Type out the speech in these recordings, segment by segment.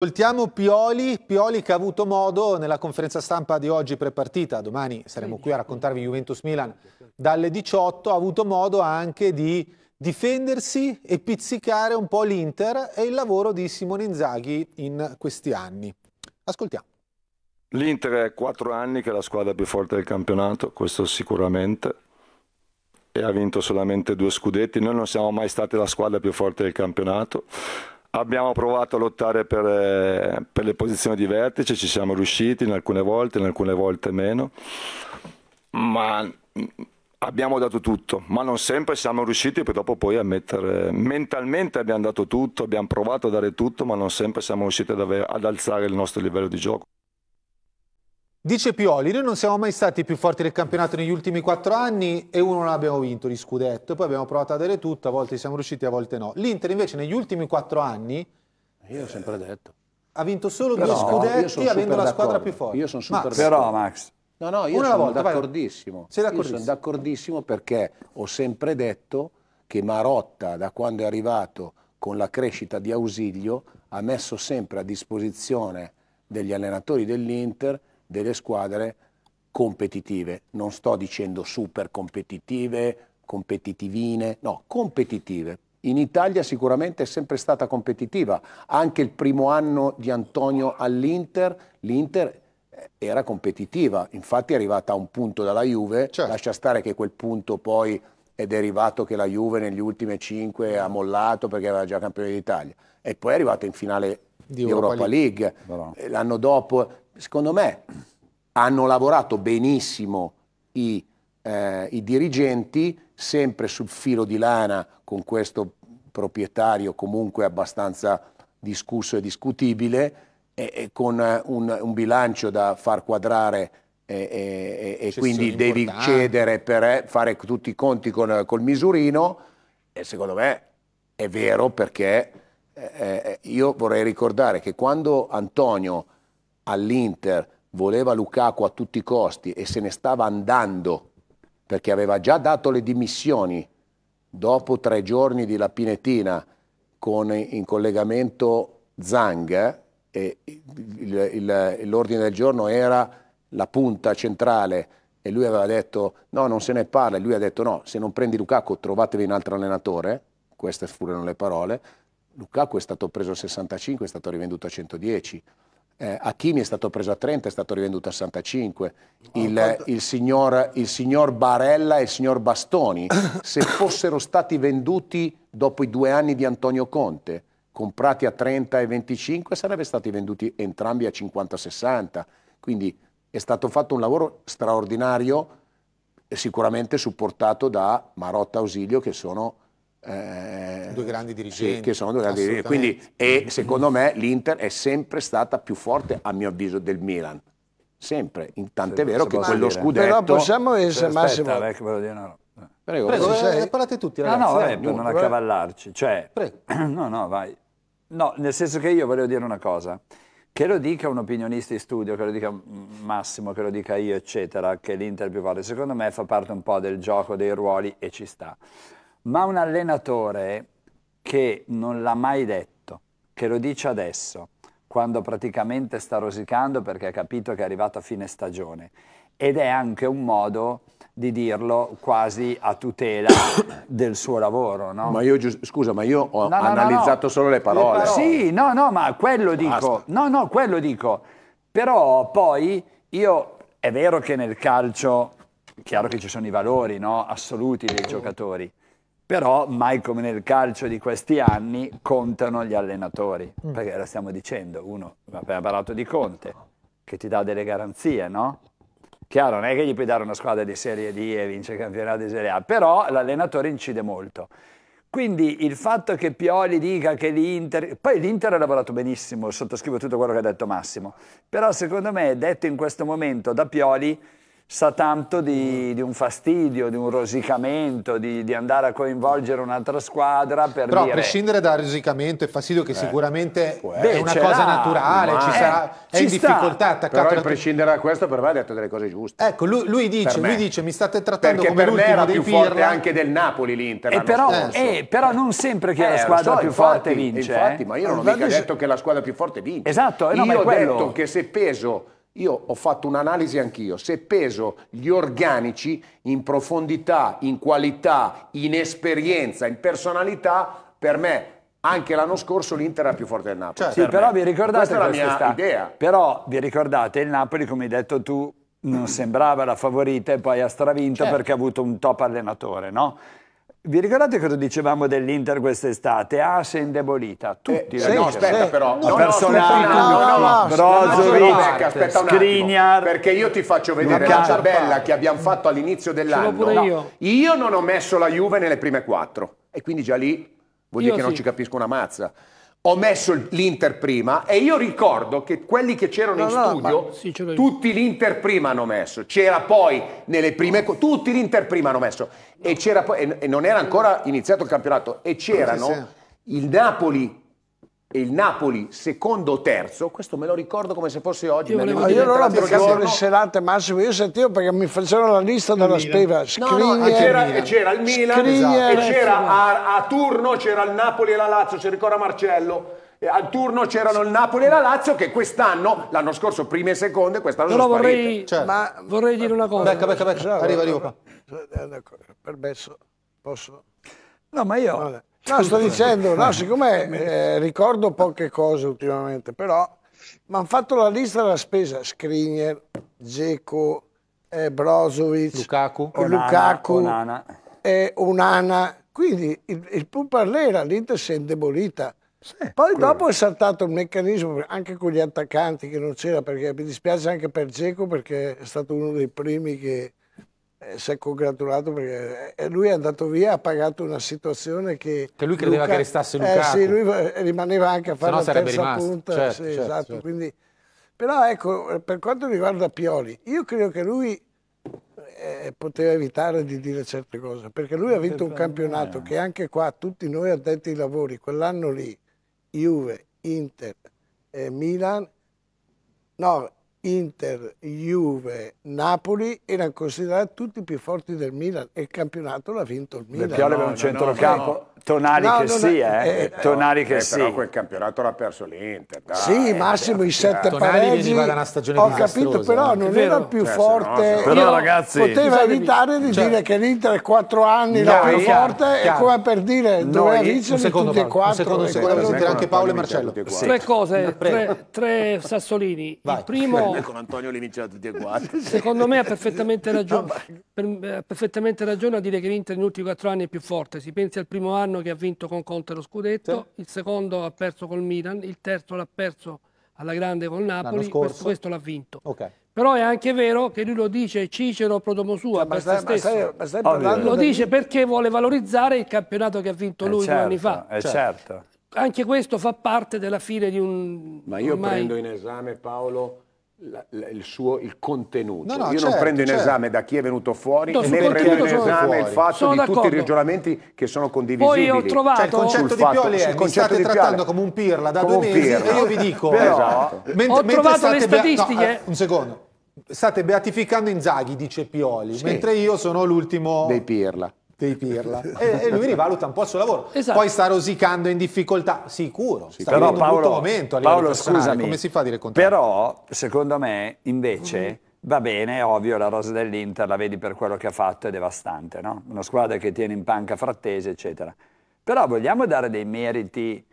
Ascoltiamo Pioli, Pioli che ha avuto modo nella conferenza stampa di oggi prepartita, domani saremo qui a raccontarvi Juventus Milan dalle 18, ha avuto modo anche di difendersi e pizzicare un po' l'Inter e il lavoro di Simone Inzaghi in questi anni. Ascoltiamo. L'Inter è quattro anni che è la squadra più forte del campionato, questo sicuramente, e ha vinto solamente due scudetti. Noi non siamo mai stati la squadra più forte del campionato Abbiamo provato a lottare per, eh, per, le posizioni di vertice, ci siamo riusciti in alcune volte, in alcune volte meno, ma mm, abbiamo dato tutto, ma non sempre siamo riusciti poi dopo poi a mettere, mentalmente abbiamo dato tutto, abbiamo provato a dare tutto, ma non sempre siamo riusciti ad, avere, ad alzare il nostro livello di gioco. Dice Pioli, noi non siamo mai stati più forti del campionato negli ultimi quattro anni e uno non abbiamo vinto di scudetto, poi abbiamo provato a dare tutto, a volte siamo riusciti, a volte no. L'Inter invece negli ultimi quattro anni... Io ho sempre detto. Ha vinto solo però, due scudetti avendo la squadra più forte. Io sono super Max. Però Max... No, no, io Una sono d'accordissimo. Sei d'accordissimo? Io sono d'accordissimo perché ho sempre detto che Marotta, da quando è arrivato con la crescita di Ausilio, ha messo sempre a disposizione degli allenatori dell'Inter delle squadre competitive. Non sto dicendo super competitive, competitivine, no, competitive. In Italia sicuramente è sempre stata competitiva. Anche il primo anno di Antonio all'Inter, l'Inter era competitiva. Infatti è arrivata a un punto dalla Juve, certo. lascia stare che quel punto poi è derivato che la Juve negli ultimi cinque ha mollato perché era già campione d'Italia. E poi è arrivata in finale di Europa, Europa League. League. L'anno dopo secondo me hanno lavorato benissimo i, eh, i dirigenti, sempre sul filo di lana con questo proprietario comunque abbastanza discusso e discutibile, e, e con eh, un, un, bilancio da far quadrare e, e, e quindi devi importanti. cedere per eh, fare tutti i conti con, eh, col misurino, e secondo me è vero perché eh, io vorrei ricordare che quando Antonio all'Inter voleva Lukaku a tutti i costi e se ne stava andando perché aveva già dato le dimissioni dopo tre giorni di Lapinetina con in collegamento Zang, eh, e l'ordine del giorno era la punta centrale e lui aveva detto no, non se ne parla, e lui ha detto no, se non prendi Lukaku trovatevi un altro allenatore, queste furono le parole, Lukaku è stato preso a 65, è stato rivenduto a 110 eh, Achimi è stato preso a 30, è stato rivenduto a 65. Il, il, signor, il signor Barella e il signor Bastoni, se fossero stati venduti dopo i due anni di Antonio Conte, comprati a 30 e 25, sarebbero stati venduti entrambi a 50-60. Quindi è stato fatto un lavoro straordinario, sicuramente supportato da Marotta Ausilio, che sono eh, due grandi dirigenti. Sì, che sono due grandi dirigenti. Quindi, e secondo me l'Inter è sempre stata più forte, a mio avviso, del Milan. Sempre. Intanto è vero che quello dire. scudetto... Però possiamo essere cioè, Massimo... Prego, Prego sei... Eh, eh, parlate tutti ah, ragazzi. No, no, vabbè, eh, per non accavallarci. Cioè, Prego. No, no, vai. No, nel senso che io volevo dire una cosa. Che lo dica un opinionista in studio, che lo dica Massimo, che lo dica io, eccetera, che l'Inter più forte, secondo me fa parte un po' del gioco dei ruoli e ci sta ma un allenatore che non l'ha mai detto, che lo dice adesso, quando praticamente sta rosicando perché ha capito che è arrivato a fine stagione. Ed è anche un modo di dirlo quasi a tutela del suo lavoro. No? Ma io, scusa, ma io ho no, no, analizzato solo le parole. le parole. Sì, no, no, ma quello Basta. dico. No, no, quello dico. Però poi io, è vero che nel calcio, chiaro che ci sono i valori assoluti dei giocatori, però mai come nel calcio di questi anni contano gli allenatori, mm. perché lo stiamo dicendo, uno abbiamo parlato di Conte, che ti dà delle garanzie, no? Chiaro, non è che gli puoi dare una squadra di Serie D e vince il campionato di Serie A, però l'allenatore incide molto. Quindi il fatto che Pioli dica che l'Inter... Poi l'Inter ha lavorato benissimo, sottoscrivo tutto quello che ha detto Massimo, però secondo me detto in questo momento da Pioli sa tanto di, di, un fastidio, di un rosicamento, di, di andare a coinvolgere un'altra squadra. Per Però dire... a prescindere dal rosicamento e fastidio, che eh, sicuramente beh, è una cosa ah, naturale, ci sarà, eh, è in difficoltà attaccato. Però a prescindere da questo, per me ha detto delle cose giuste. Ecco, lui, lui, dice, lui dice, mi state trattando Perché come per me era più forte anche del Napoli l'Inter. E però, eh, però, non sempre che eh, la squadra so, più infatti, forte vince. Infatti, ma io non eh. ho mica detto che la squadra più forte vince. Esatto, eh, no, io ho detto che se peso io ho fatto un'analisi anch'io, se peso gli organici in profondità, in qualità, in esperienza, in personalità, per me anche l'anno scorso l'Inter era più forte del Napoli. Cioè, sì, però me. vi ricordate questa è la mia sta... idea. Però vi ricordate il Napoli, come hai detto tu, non sembrava la favorita e poi ha stravinto certo. perché ha avuto un top allenatore, no? Vi ricordate cosa dicevamo dell'Inter quest'estate? Ah, si è indebolita. Eh, Tutti eh, sì, no, aspetta però. No, no, personale, Brozovic, Skriniar. Perché io ti faccio vedere la tabella che abbiamo fatto all'inizio dell'anno. Io. io non ho messo la Juve nelle prime quattro. E quindi già lì vuol dire che non ci capisco una mazza ho messo l'Inter prima e io ricordo che quelli che c'erano in studio, sì, tutti l'Inter prima hanno messo, c'era poi nelle prime, tutti l'Inter prima hanno messo e, c'era poi, e non era ancora iniziato il campionato e c'erano il Napoli e il Napoli secondo o terzo, questo me lo ricordo come se fosse oggi. Io, volevo io non ho ricordo il serate Massimo, io sentivo perché mi facevano la lista il della spesa. scriva. Scrigner, no, no, c'era, c'era il Milan, Scrigner, esatto. c'era a, a turno c'era il Napoli e la Lazio, c'era ricorda Marcello E al turno c'erano il Napoli e la Lazio che quest'anno, l'anno scorso prime e seconde, quest'anno sono vorrei, certo. Ma vorrei dire una cosa. Becca, becca, becca. Arriva, arriva qua. Eh, permesso, posso? No, ma io Vabbè. No, sto dicendo, no, siccome eh, ricordo poche cose ultimamente, però mi hanno fatto la lista della spesa. Skriniar, Geco, eh, Brozovic, Lukaku, eh, Onana, Lukaku Onana. Eh, Onana. Quindi il, il Pumparlera, l'Inter si è indebolita. Sì, Poi quello. dopo è saltato il meccanismo anche con gli attaccanti che non c'era perché mi dispiace anche per Geco perché è stato uno dei primi che eh, si è congratulato perché eh, lui è andato via, ha pagato una situazione che... Che lui credeva Luca, che restasse Lukaku. Eh, sì, lui eh, rimaneva anche a fare la terza rimasto. punta. Certo, sì, certo, esatto, certo. Quindi, però ecco, per quanto riguarda Pioli, io credo che lui eh, poteva evitare di dire certe cose, perché lui ha vinto un campionato che anche qua tutti noi addetti ai lavori, quell'anno lì, Juve, Inter, eh, Milan, no, Inter, Juve, Napoli erano considerati tutti più forti del Milan e il campionato l'ha vinto il Milan. Del no, aveva un centrocampo, Tonali che sia, Tonali che eh, Però quel campionato l'ha perso l'Inter. Dai, sì, massimo i eh, sette Tonali pareggi. da una stagione Ho capito, però non era più cioè, forte. No, però, ragazzi, poteva evitare di cioè, dire che l'Inter è quattro anni la più forte chiaro. e come per dire doveva vincere tutti e quattro. Secondo anche Paolo e Marcello. Tre cose, tre Sassolini. Il primo e con Antonio li vinceva tutti e quattro. Secondo me ha perfettamente ragione, per, ha eh, perfettamente ragione a dire che l'Inter negli ultimi quattro anni è più forte. Si pensi al primo anno che ha vinto con Conte lo scudetto, sì. il secondo ha perso col Milan, il terzo l'ha perso alla grande col Napoli, questo, questo l'ha vinto. Okay. Però è anche vero che lui lo dice Cicero Prodomo sua, cioè, ma, ma, stai, ma stai lo del... dice perché vuole valorizzare il campionato che ha vinto eh, lui eh certo, due anni fa. Certo, eh cioè, certo. Anche questo fa parte della fine di un... Ma io ormai... prendo in esame Paolo il suo il contenuto. No, no, Io certo, non prendo in certo. esame da chi è venuto fuori no, né prendo in esame il fatto sono di tutti i ragionamenti che sono condivisibili. Poi ho trovato cioè, il concetto di Pioli è mi state trattando come un pirla da come due mesi pirla. e io vi dico Però, esatto. mentre, ho trovato le statistiche no, eh, un secondo state beatificando Inzaghi dice Pioli sì. mentre io sono l'ultimo dei pirla dei Pirla e, e, lui rivaluta un po' il suo lavoro. Esatto. Poi sta rosicando in difficoltà, sicuro. Sì, sta però Paolo, momento Paolo scusami, come si fa a dire contrario? Però secondo me invece... mm Va bene, ovvio, la rosa dell'Inter la vedi per quello che ha fatto, è devastante, no? Una squadra che tiene in panca frattese, eccetera. Però vogliamo dare dei meriti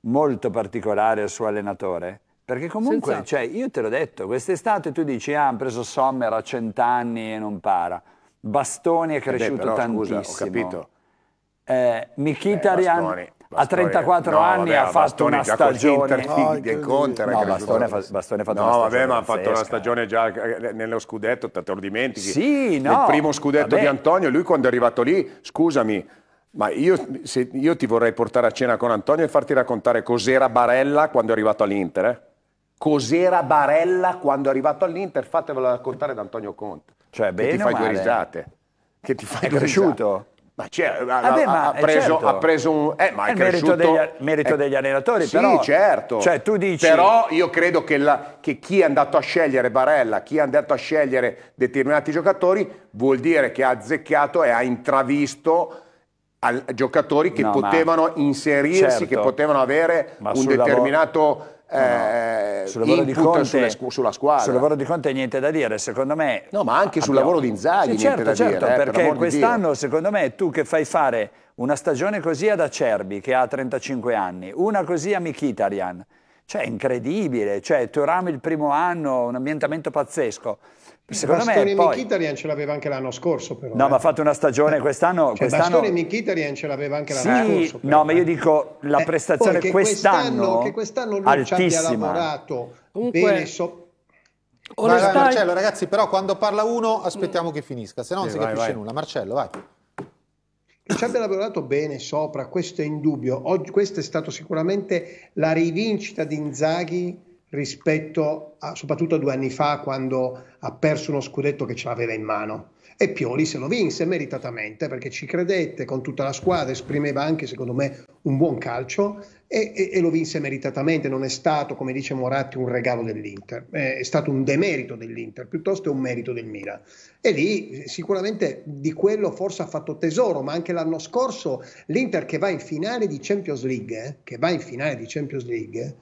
molto particolari al suo allenatore? Perché comunque, cioè, io te l'ho detto, quest'estate tu dici, ah, hanno preso Sommer a cent'anni e non para. Bastoni è cresciuto eh beh, però, tantissimo. Scusa, ho capito. Eh, Mkhitaryan Bastoni, Bastoni, a 34 no, anni vabbè, ha fatto Bastoni, una stagione no, di Conte no, Bastone, fa, Bastone ha fatto no, una vabbè, ma ha fatto una stagione già eh, eh, nello scudetto, te lo dimentichi. Sì, no. Nel primo scudetto vabbè. di Antonio, lui quando è arrivato lì, scusami, ma io, se, io, ti vorrei portare a cena con Antonio e farti raccontare cos'era Barella quando è arrivato all'Inter. Eh? Cos'era Barella quando è arrivato all'Inter? Fatevelo raccontare da Antonio Conte. Cioè, bene che ti fai due risate. Che ti fai È cresciuto? Ma, cioè, Vabbè, eh ma ha, eh, preso, certo. ha, preso, un... Eh, ma è, eh, è merito, degli, merito è, degli allenatori, sì, però... certo. Cioè, tu dici... Però io credo che, la, che, chi è andato a scegliere Barella, chi è andato a scegliere determinati giocatori, vuol dire che ha azzeccato e ha intravisto al, giocatori che no, potevano ma... inserirsi, certo. che potevano avere ma un determinato eh, sul lavoro di Conte, sulle, sulla squadra. Sul lavoro di Conte niente da dire, secondo me. No, ma anche abbiamo... sul lavoro di Inzaghi sì, certo, niente certo, da dire. Certo, eh, perché per quest'anno, di secondo me, tu che fai fare una stagione così ad Acerbi, che ha 35 anni, una così a Mkhitaryan, cioè incredibile, cioè Turam il primo anno, un ambientamento pazzesco. Secondo Bastone me poi... Mkhitaryan ce l'aveva anche l'anno scorso però. No, eh. ma ha eh. fatto una stagione quest'anno... Cioè, quest'anno... Bastone Mkhitaryan ce l'aveva anche l'anno sì, scorso. Però. No, ma io dico la eh, prestazione che quest'anno, che quest'anno lui altissima. ci abbia lavorato Comunque... bene so... Onestà... Marcello, ragazzi, però quando parla uno aspettiamo mm. che finisca, se no non si vai, capisce vai. nulla. Marcello, vai. Ci abbia lavorato bene sopra, questo è indubbio. questa è stata sicuramente la rivincita di Inzaghi rispetto a, soprattutto a due anni fa quando ha perso uno scudetto che ce l'aveva in mano. E Pioli se lo vinse meritatamente perché ci credette con tutta la squadra, esprimeva anche secondo me un buon calcio e, e, e lo vinse meritatamente, non è stato come dice Moratti un regalo dell'Inter, è stato un demerito dell'Inter, piuttosto è un merito del Milan. E lì sicuramente di quello forse ha fatto tesoro, ma anche l'anno scorso l'Inter che va in finale di Champions League, eh, che va in finale di Champions League, eh,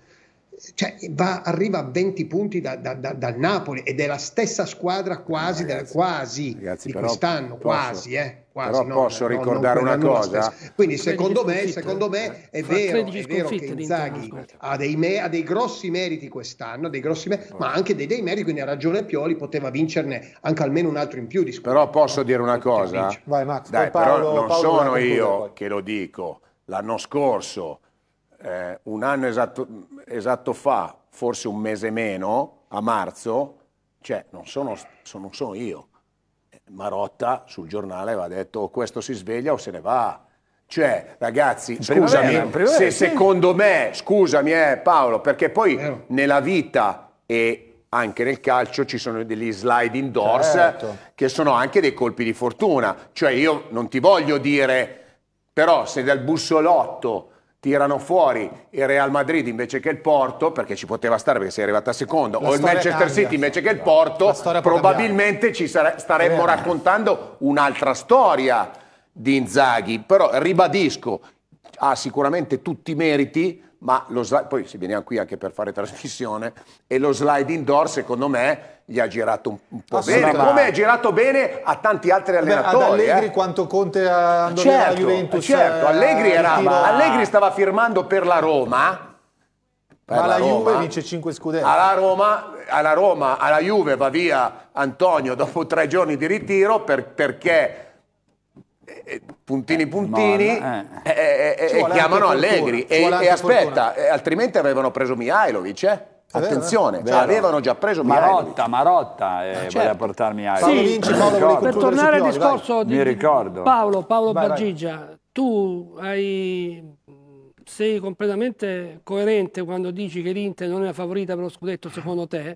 cioè, va, arriva a 20 punti da, da, da, dal Napoli ed è la stessa squadra eh, quasi, ragazzi, da, quasi ragazzi, di quest'anno, posso, quasi, eh, quasi, Però no, posso no, ricordare una cosa. Quindi secondo me, secondo me, eh. è, vero, è vero che Inzaghi ha dei, me, ha dei, grossi meriti quest'anno, dei grossi meriti, ma boh. anche dei, dei, meriti, quindi ha ragione Pioli, poteva vincerne anche almeno un altro in più di squadra. Però posso dire una cosa? Vai Max, Dai, Paolo, però non Paolo sono io che lo dico, l'anno scorso eh, un anno esatto, esatto, fa, forse un mese meno, a marzo, cioè non sono, sono, sono io. Eh, Marotta sul giornale aveva detto questo si sveglia o se ne va. Cioè, ragazzi, scusami, se secondo me, scusami eh, Paolo, perché poi nella vita e anche nel calcio ci sono degli sliding doors certo. che sono anche dei colpi di fortuna. Cioè io non ti voglio dire, però se dal bussolotto tirano fuori il Real Madrid invece che il Porto, perché ci poteva stare perché sei arrivata a secondo, la o il Manchester cambia, City invece che il Porto, probabilmente ci sare- staremmo raccontando un'altra storia di Inzaghi. Però ribadisco, ha sicuramente tutti i meriti, ma lo slide, poi se veniamo qui anche per fare trasmissione, e lo slide indoor secondo me gli ha girato un, po' bene, come ha girato bene a tanti altri allenatori. Beh, ad Allegri eh. quanto Conte a certo, Juventus. Certo, eh, Allegri, era, Allegri stava firmando per la Roma, ma la, Roma. Juve vince 5 scudetti. Alla Roma, alla Roma, alla Juve va via Antonio dopo tre giorni di ritiro per, perché eh, puntini eh, puntini eh, eh, eh, eh e, chiamano Allegri e, e aspetta, eh, altrimenti avevano preso Mihailovic, eh? Attenzione, vero, cioè, avevano già preso Marotta, Marotta eh, ah, certo. voleva portarmi a sì, per tornare al discorso di, di Paolo, Paolo vai, tu hai, sei completamente coerente quando dici che l'Inter non è la favorita per lo scudetto secondo te,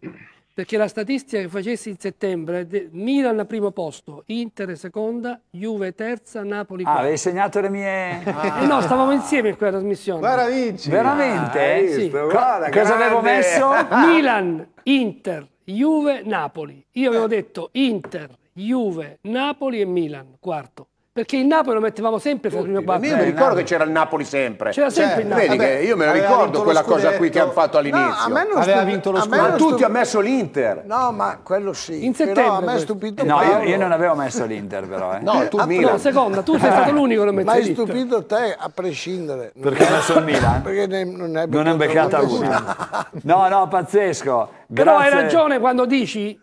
perché la statistica che facessi in settembre, Milan al primo posto, Inter seconda, Juve terza, Napoli ah, quarta. Ah, avevi segnato le mie... Ah. Eh no, stavamo insieme in quella trasmissione. Guarda vinci! Veramente? Ah, visto, sì. Guarda, Cosa avevo messo? Milan, Inter, Juve, Napoli. Io avevo detto Inter, Juve, Napoli e Milan, quarto. Perché il Napoli lo mettevamo sempre fra i primi quattro. Io mi eh, ricordo che c'era il Napoli sempre. C'era sempre cioè, il Napoli. Vedi che io me lo ricordo quella cosa qui che hanno fatto all'inizio. No, aveva stupi... vinto lo scudo. Ma tutti ha messo l'Inter. No, ma quello sì. In settembre. Però a me è stupito No, io, io, non avevo messo l'Inter però. Eh. No, eh, tu ah, Milan. No, seconda, tu sei stato l'unico che lo metteva. Ma hai stupito te a prescindere. Perché hai messo il Milan? Perché ne, non è beccata una. No, no, pazzesco. Però hai ragione quando dici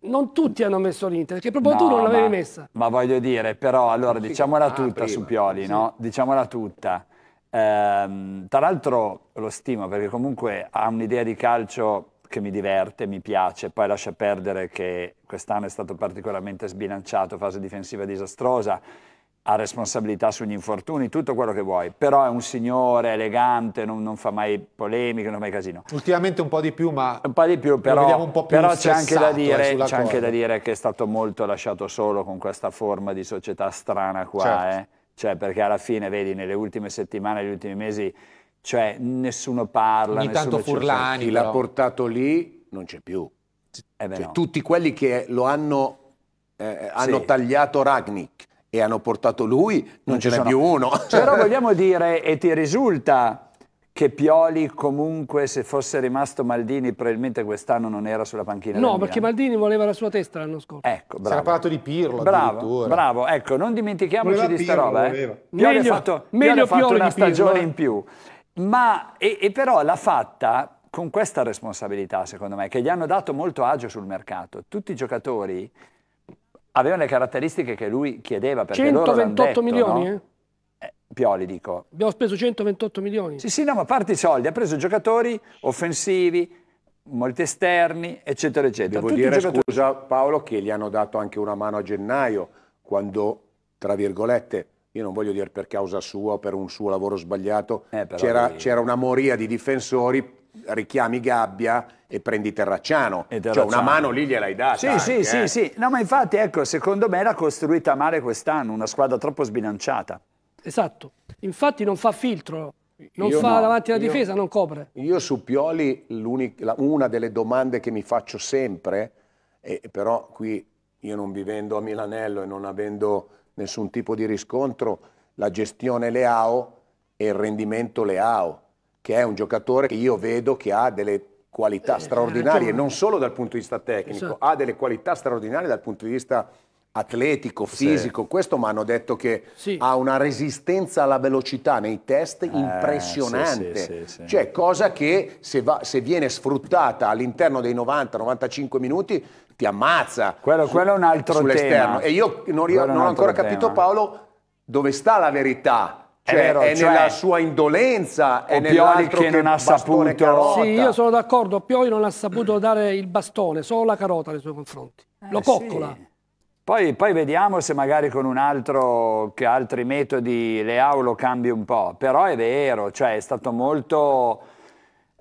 non tutti hanno messo l'Inter, perché proprio no, tu non l'avevi ma, messa. Ma voglio dire, però, allora, diciamola ah, tutta ah, su Pioli, sì. no? Diciamola tutta. Ehm, tra l'altro lo stimo perché comunque ha un'idea di calcio che mi diverte, mi piace, poi lascia perdere che quest'anno è stato particolarmente sbilanciato, fase difensiva disastrosa, ha responsabilità sugli infortuni, tutto quello che vuoi, però è un signore elegante, non, non fa mai polemiche, non fa mai casino. Ultimamente un po' di più, ma un po' di più, però, più però c'è, anche da, eh, dire, c'è anche da, dire, che è stato molto lasciato solo con questa forma di società strana qua, certo. eh? cioè, perché alla fine, vedi, nelle ultime settimane, negli ultimi mesi, cioè, nessuno parla. Ogni tanto Furlani chi l'ha portato lì non c'è più. Eh beh, cioè, no. Tutti quelli che lo hanno, eh, hanno sì. tagliato Ragnic e hanno portato lui, non, non ce n'è più uno. Però vogliamo dire, e ti risulta che Pioli comunque se fosse rimasto Maldini probabilmente quest'anno non era sulla panchina No, perché Maldini voleva la sua testa l'anno scorso. Ecco, bravo. Si era parlato di Pirlo Bravo, bravo. Ecco, non dimentichiamoci voleva di sta Pirlo, roba. Eh. Pioli meglio, ha fatto, meglio Pioli ha fatto Pioli una stagione Pirlo, eh. in più. Ma, e, e però l'ha fatta con questa responsabilità, secondo me, che gli hanno dato molto agio sul mercato. Tutti i giocatori aveva le caratteristiche che lui chiedeva. 128 detto, milioni? No? Eh? Eh, Pioli dico. Abbiamo speso 128 milioni. Sì, sì, no, ma a parte i soldi, ha preso giocatori offensivi, molti esterni, eccetera, eccetera. Devo Tutti dire, giocatori... scusa Paolo, che gli hanno dato anche una mano a gennaio, quando, tra virgolette, io non voglio dire per causa sua o per un suo lavoro sbagliato, eh, c'era, lui... una moria di difensori richiami Gabbia e prendi Terracciano. E Terracciano. Cioè una mano lì gliel'hai data. Sì, anche, sì, eh. sì, sì. No, ma infatti, ecco, secondo me l'ha costruita male quest'anno, una squadra troppo sbilanciata. Esatto. Infatti non fa filtro, non io fa no. davanti alla difesa, non copre. Io su Pioli una delle domande che mi faccio sempre, e, però qui io non vivendo a Milanello e non avendo nessun tipo di riscontro, la gestione Leao e il rendimento Leao che è un giocatore che io vedo che ha delle qualità eh, straordinarie, non solo dal punto di vista tecnico, esatto. ha delle qualità straordinarie dal punto di vista atletico, fisico, sì. questo mi hanno detto che sì. ha una resistenza alla velocità nei test eh, impressionante, eh, sì, cioè cosa che se, va, se viene sfruttata all'interno dei 90-95 minuti ti ammazza. Quello, su, quello è un altro tema. E io non, io, non ho ancora tema. capito Paolo dove sta la verità cioè, è, vero, è cioè, nella sua indolenza, è Pioli che, che non ha saputo. Sì, io sono d'accordo, Pioli non ha saputo dare il bastone, solo la carota nei suoi confronti. Eh, Lo coccola. Sì. Poi, poi, vediamo se magari con un altro, che altri metodi Leao lo cambi un po', però è vero, cioè è stato molto,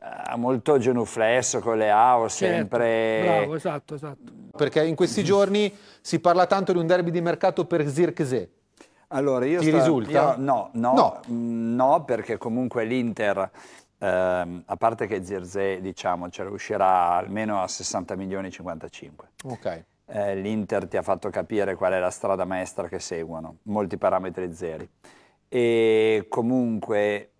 eh, molto genuflesso con Leao, certo, sempre... Certo, bravo, esatto, esatto. Perché in questi giorni si parla tanto di un derby di mercato per Zirkzee, allora, io Ti sto, risulta? Io, no, no, no. Mm, no, perché comunque l'Inter, ehm, a parte che Zirze, diciamo, ce riuscirà almeno a 60 milioni e 55. Ok. Eh, L'Inter ti ha fatto capire qual è la strada maestra che seguono, molti parametri zeri. E comunque,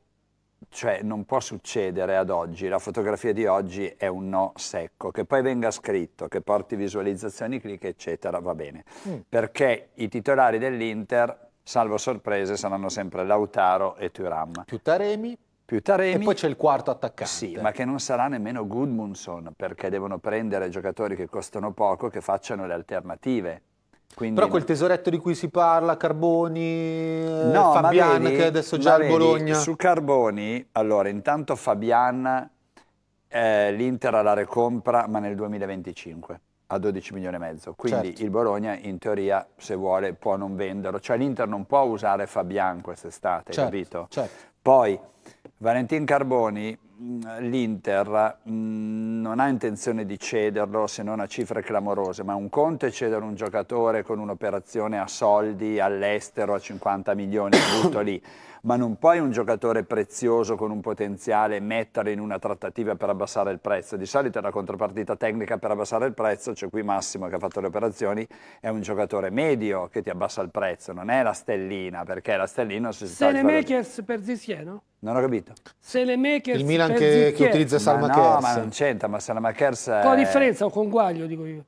cioè, non può succedere ad oggi, la fotografia di oggi è un no secco, che poi venga scritto, che porti visualizzazioni, clic, eccetera, va bene. Mm. Perché i titolari dell'Inter salvo sorprese, saranno sempre Lautaro e Thuram. Più Taremi. Più Taremi. E poi c'è il quarto attaccante. Sì, ma che non sarà nemmeno Goodmunson, perché devono prendere giocatori che costano poco, che facciano le alternative. Quindi... Però quel tesoretto di cui si parla, Carboni, eh, no, Fabian, vedi, che adesso già al Bologna. Su Carboni, allora, intanto Fabian, eh, l'Inter la recompra, ma nel 2025 a 12 milioni e mezzo. Quindi certo. il Bologna in teoria se vuole può non venderlo, cioè l'Inter non può usare Fabian quest'estate, certo, capito? Certo. Poi Valentin Carboni l'Inter non ha intenzione di cederlo se non a cifre clamorose, ma un conto è cedere un giocatore con un'operazione a soldi all'estero a 50 milioni, tutto lì. ma non puoi un giocatore prezioso con un potenziale mettere in una trattativa per abbassare il prezzo. Di solito è una contropartita tecnica per abbassare il prezzo, cioè qui Massimo che ha fatto le operazioni è un giocatore medio che ti abbassa il prezzo, non è la stellina, perché la stellina si sta... Se le makers fare... per Zisieno? Non ho capito. Se le makers Il Milan che, che utilizza Salma No, ma non c'entra, ma Salma Kers... È... Con la differenza o con guaglio, dico io.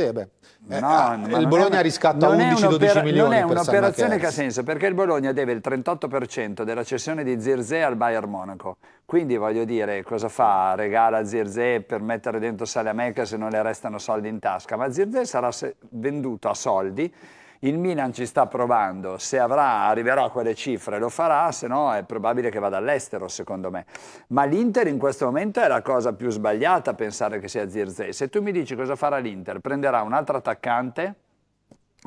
Sì, beh. Eh, no, ah, il Bologna riscatta 11-12 milioni. Non è un'operazione che ha senso perché il Bologna deve il 38% della cessione di Zirze al Bayern Monaco. Quindi voglio dire, cosa fa? Regala Zirze per mettere dentro Salameca se non le restano soldi in tasca. Ma Zirze sarà venduto a soldi il Milan ci sta provando, se avrà, arriverà a quelle cifre lo farà, se no è probabile che vada all'estero secondo me. Ma l'Inter in questo momento è la cosa più sbagliata pensare che sia Zirze. Se tu mi dici cosa farà l'Inter, prenderà un altro attaccante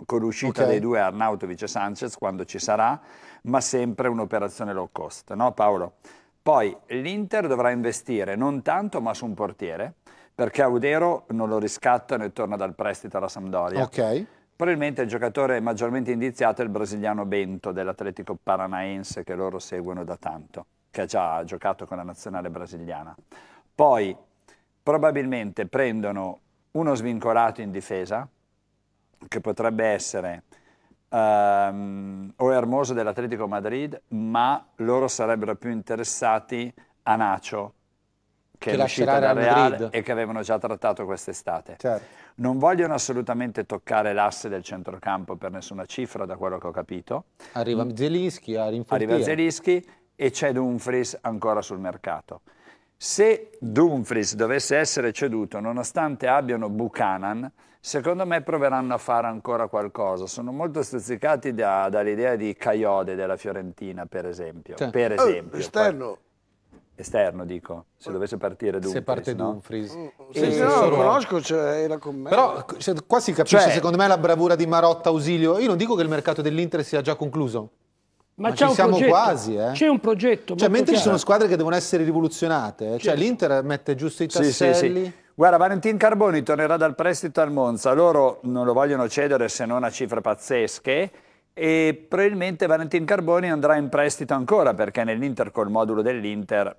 con l'uscita okay. dei due Arnautovic e Sanchez quando ci sarà, ma sempre un'operazione low cost, no Paolo? Poi l'Inter dovrà investire non tanto ma su un portiere, perché Audero non lo riscattano e torna dal prestito alla Sampdoria. Ok Probabilmente il giocatore maggiormente indiziato è il brasiliano Bento dell'Atletico Paranaense che loro seguono da tanto, che ha già giocato con la nazionale brasiliana. Poi probabilmente prendono uno svincolato in difesa, che potrebbe essere um, o Hermoso dell'Atletico Madrid, ma loro sarebbero più interessati a Nacho che, che è uscita dal Real e che avevano già trattato quest'estate. Certo. Non vogliono assolutamente toccare l'asse del centrocampo per nessuna cifra, da quello che ho capito. Arriva mm. Zelinski, arriva Zelinski e c'è Dumfries ancora sul mercato. Se Dumfries dovesse essere ceduto, nonostante abbiano Buchanan, secondo me proveranno a fare ancora qualcosa. Sono molto stuzzicati da, dall'idea di Caiode della Fiorentina, per esempio. Cioè. Per esempio. Oh, esterno esterno dico, se eh, dovesse partire Dumfries. Se parte no? Dumfries. Mm, sì, sì, no, lo conosco, cioè, era con me. Però cioè, qua si capisce cioè, secondo me la bravura di Marotta Ausilio. Io non dico che il mercato dell'Inter sia già concluso. Ma, ma ci siamo progetto, quasi, eh. C'è un progetto. Cioè, mentre chiaro. ci sono squadre che devono essere rivoluzionate, eh. cioè l'Inter mette giusto i tasselli. Sì, sì, sì. Guarda, Valentin Carboni tornerà dal prestito al Monza. Loro non lo vogliono cedere se non a cifre pazzesche e probabilmente Valentin Carboni andrà in prestito ancora perché nell'Inter col modulo dell'Inter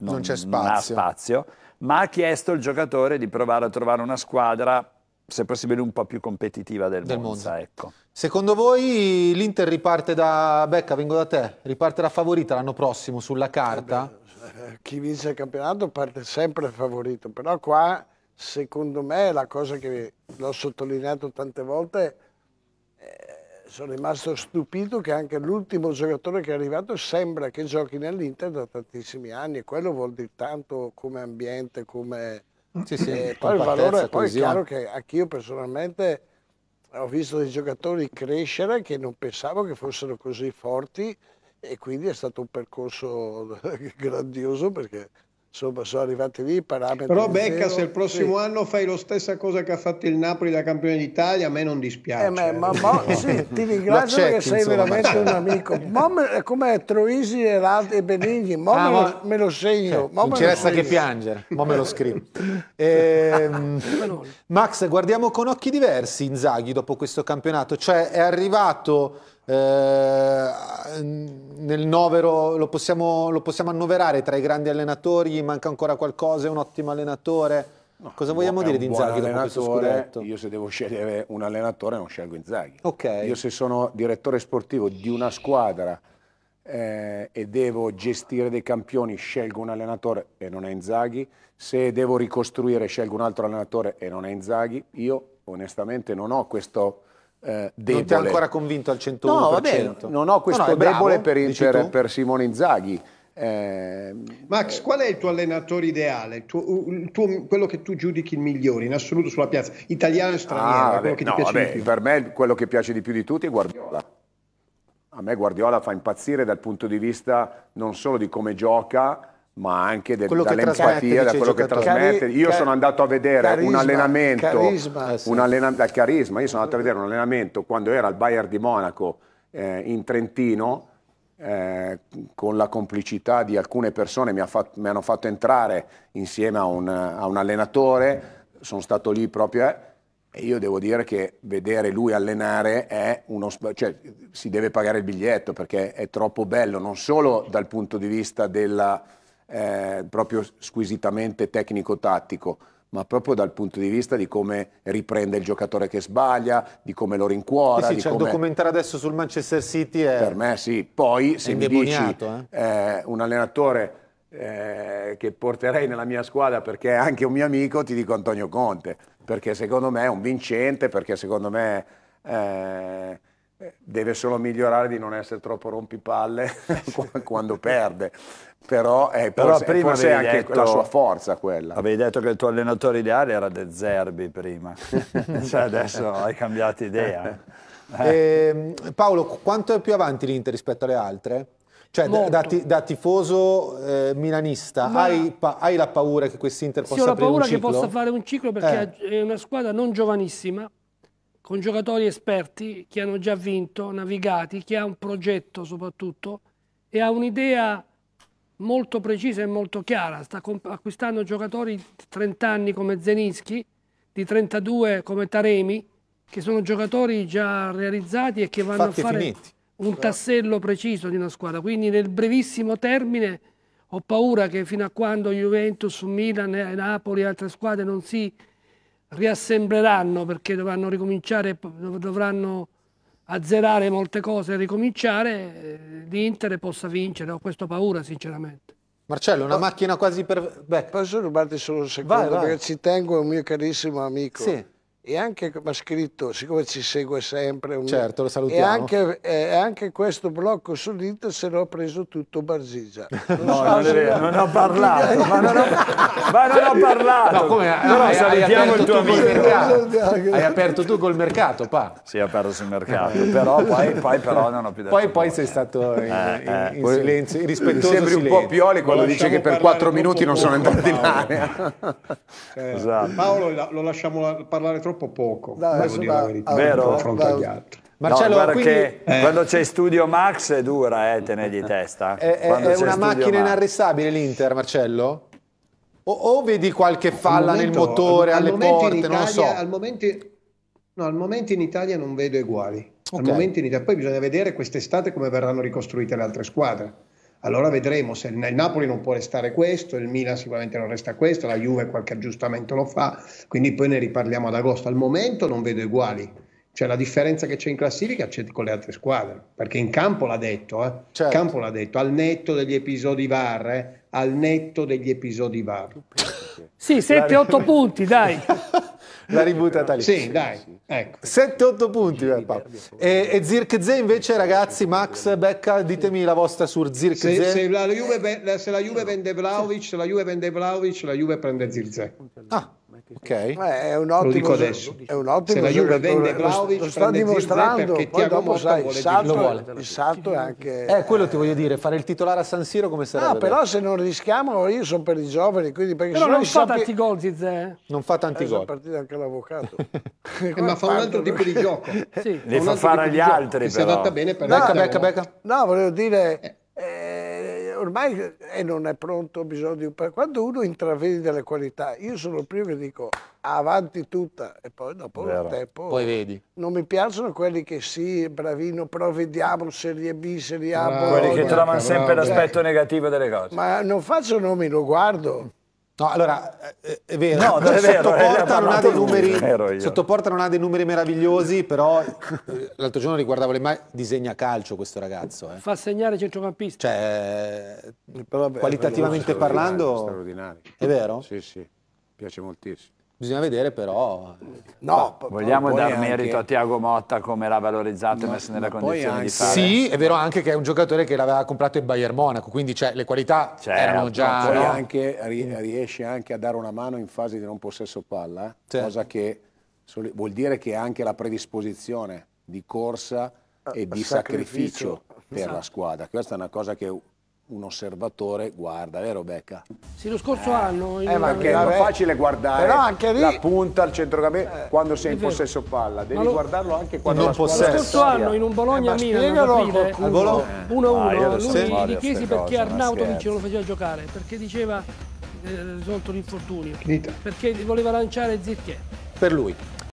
non, non, c'è spazio. non ha spazio, ma ha chiesto al giocatore di provare a trovare una squadra se possibile un po' più competitiva del, del Monza, Monza. Ecco. Secondo voi l'Inter riparte da Becca, vengo da te, riparte da favorita l'anno prossimo sulla carta? Eh eh, chi vince il campionato parte sempre favorito, però qua secondo me la cosa che l'ho sottolineato tante volte è sono rimasto stupito che anche l'ultimo giocatore che è arrivato sembra che giochi nell'Inter da tantissimi anni e quello vuol dire tanto come ambiente, come... Sì, sì, eh, poi il valore, poi è chiaro che anch'io personalmente ho visto dei giocatori crescere che non pensavo che fossero così forti e quindi è stato un percorso grandioso perché insomma sono arrivati lì i parametri. Però Becca, se il prossimo sì. anno fai la stessa cosa che ha fatto il Napoli da campione d'Italia, a me non dispiace. Eh, ma, ma, ma sì, ti ringrazio perché sei insomma. veramente un amico. Me, come Troisi e, e Benigni, mo ah, me, lo, me, lo, segno. Sì. Eh, non ci resta segno. che piangere, mo me lo scrivo. eh, Max, guardiamo con occhi diversi Inzaghi dopo questo campionato, cioè è arrivato eh, nel novero lo possiamo, lo possiamo, annoverare tra i grandi allenatori, manca ancora qualcosa, è un ottimo allenatore. No, Cosa vogliamo dire di Inzaghi dopo questo scudetto? Io se devo scegliere un allenatore non scelgo Inzaghi. Okay. Io se sono direttore sportivo di una squadra eh, e devo gestire dei campioni scelgo un allenatore e non è Inzaghi. Se devo ricostruire scelgo un altro allenatore e non è Inzaghi. Io onestamente non ho questo eh, debole. Non ti ha ancora convinto al 101%? No, vabbè, non ho questo no, no, debole bravo, per, per, per Simone Inzaghi. Eh, Max, qual è il tuo allenatore ideale? Il tuo, il tuo, quello che tu giudichi il migliore in assoluto sulla piazza, italiano e straniero? Ah, vabbè, no, vabbè, per me quello che piace di più di tutti è Guardiola. A me Guardiola fa impazzire dal punto di vista non solo di come gioca, ma anche del, dall'empatia, da quello che trasmette. Cari, io sono andato a vedere carisma, un allenamento, carisma, sì. un allena- dal carisma, io sono andato a vedere un allenamento quando era al Bayern di Monaco eh, in Trentino, eh, con la complicità di alcune persone mi, ha fatto, mi hanno fatto entrare insieme a un, a un allenatore, sono stato lì proprio... Eh, e io devo dire che vedere lui allenare è uno. cioè si deve pagare il biglietto perché è troppo bello, non solo dal punto di vista della, eh, proprio squisitamente tecnico-tattico, ma proprio dal punto di vista di come riprende il giocatore che sbaglia, di come lo rincuora. Sì, sì, c'è come... il documentario adesso sul Manchester City. È... Per me sì, poi se mi dici eh? Eh, un allenatore eh, che porterei nella mia squadra perché è anche un mio amico, ti dico Antonio Conte, perché secondo me è un vincente, perché secondo me... Eh, deve solo migliorare di non essere troppo rompipalle quando perde. Però, eh, Però forse, prima forse è anche detto, la sua forza quella. Avevi detto che il tuo allenatore ideale era De Zerbi prima, cioè adesso hai cambiato idea. Eh. Eh, Paolo, quanto è più avanti l'Inter rispetto alle altre? Cioè, da, da, tifoso eh, milanista, hai, hai, la paura che quest'Inter possa sì, fare un ciclo? Sì, ho la paura che possa fare un ciclo perché eh. è una squadra non giovanissima, con giocatori esperti che hanno già vinto, navigati, che ha un progetto soprattutto e ha un'idea molto precisa e molto chiara. Sta acquistando giocatori di 30 anni come Zeninski, di 32 come Taremi, che sono giocatori già realizzati e che vanno Fatti a fare finiti. un tassello preciso di una squadra. Quindi nel brevissimo termine ho paura che fino a quando Juventus, Milan, eh, Napoli e altre squadre non si riassembleranno perché dovranno ricominciare, dovranno azzerare molte cose e ricominciare, eh, l'Inter possa vincere. Ho questo paura, sinceramente. Marcello, una macchina quasi per... Beh. Posso rubarti solo un secondo vai, vai. perché ci tengo, è un mio carissimo amico. Sì e anche come ha scritto, siccome ci segue sempre, un... certo, lo salutiamo. E anche, eh, anche questo blocco su dito se l'ho preso tutto Barziglia. Non no, so non, è non ho parlato, ma non ho, ma non ho parlato. No, come, no, hai, salutiamo hai il tuo amico. Hai aperto tu col mercato, pa. Sì, ho aperto sul mercato, eh. però poi, poi però non ho più detto. Poi, poi sei stato in, eh, eh, in, silenzio, in rispettoso Sembri silenzio. un po' Pioli quando dice che per quattro minuti non sono entrati in area. Paolo lo lasciamo parlare troppo troppo poco, no, devo dire la verità, vero? in confronto agli altri. Marcello, no, quindi... che eh. quando c'è studio Max è dura eh, tenergli testa. È, è, è una macchina Max. inarrestabile l'Inter, Marcello? O, o, vedi qualche falla momento, nel motore, al, alle porte, Italia, non so. Al momento, no, al momento in Italia non vedo eguali. Okay. Al momento in Italia. Poi bisogna vedere quest'estate come verranno ricostruite le altre squadre allora vedremo se il Napoli non può restare questo, il Milan sicuramente non resta questo, la Juve qualche aggiustamento lo fa, quindi poi ne riparliamo ad agosto. Al momento non vedo uguali, cioè la differenza che c'è in classifica c'è con le altre squadre, perché in campo l'ha detto, eh? certo. campo l'ha detto al netto degli episodi VAR, eh? al netto degli episodi VAR. Sì, 7-8 punti, dai. la ributtata lì. Sì, dai. Ecco. 7-8 punti per eh, Paolo. E, e Zirkze invece, ragazzi, Max, Becca, ditemi la vostra su Zirkze. Se, se, la Juve, se la Juve vende Vlaovic, se la Juve vende Vlaovic, la Juve prende Zirkze. Ah. Ok, Eh, è un ottimo, lo adesso. È un ottimo Se la Juve vende Vlaovic, lo sta dimostrando. Perché poi dopo sai, il salto, il salto è anche... Eh, quello ti voglio dire, fare il titolare a San Siro come sarebbe? No, però se non rischiamo, io sono per i giovani, quindi perché però non fa, sappi... tanti gol, Zizè. Eh. Non fa tanti eh, gol. È partito anche l'avvocato. Eh, eh, ma fa un altro tipo di gioco. Sì. Li fa fare agli altri, però. Si andata bene per... Becca, becca, becca. No, volevo dire ormai eh, non è pronto, bisogno di un... Quando uno intravede delle qualità, io sono il primo che dico ah, avanti tutta e poi dopo Vero. un tempo... Poi vedi. Non mi piacciono quelli che sì, bravino, però vediamo Serie B, Serie A... Quelli boh, che trovano sempre cioè, l'aspetto negativo delle cose. Ma non faccio nomi, lo guardo. No, allora, eh, eh, è vero, no, Sottoporta, non ha, dei numeri, non ha dei numeri meravigliosi, però eh, l'altro giorno riguardavo le immagini, disegna calcio questo ragazzo. Eh. Fa segnare centrocampista. Cioè, però, qualitativamente è parlando, è vero? Sì, sì, piace moltissimo. Bisogna vedere però... Eh, no, Beh, vogliamo dar merito a Tiago Motta come l'ha valorizzato no, e messo nella condizione anche... di fare. Sì, è vero anche che è un giocatore che l'aveva comprato in Bayern Monaco, quindi cioè, le qualità certo. erano già... Poi no? anche, riesce anche a dare una mano in fase di non possesso palla, certo. cosa che vuol dire che ha anche la predisposizione di corsa ah, e di sacrificio, sacrificio per esatto. la squadra. Questa è una cosa che un osservatore guarda, vero Becca? Sì, lo scorso eh. anno... Eh, ma anche è facile guardare Però anche lì... la punta al centrocampo eh, quando sei in possesso palla, devi lo... guardarlo anche quando non la possesso. Lo scorso anno in un Bologna-Milan, eh, 1-1, ah, eh, lui gli chiesi perché Arnautovic non lo faceva giocare, perché diceva eh, risolto l'infortunio, perché voleva lanciare Zirchè. Per lui?